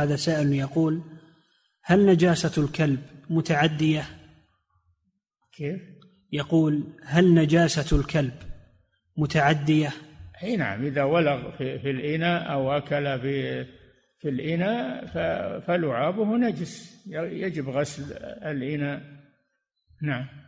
هذا سائل يقول هل نجاسة الكلب متعدية؟ كيف؟ يقول هل نجاسة الكلب متعدية؟ اي نعم إذا ولغ في, في الإناء أو أكل في في الإناء فلعابه نجس يجب غسل الإناء نعم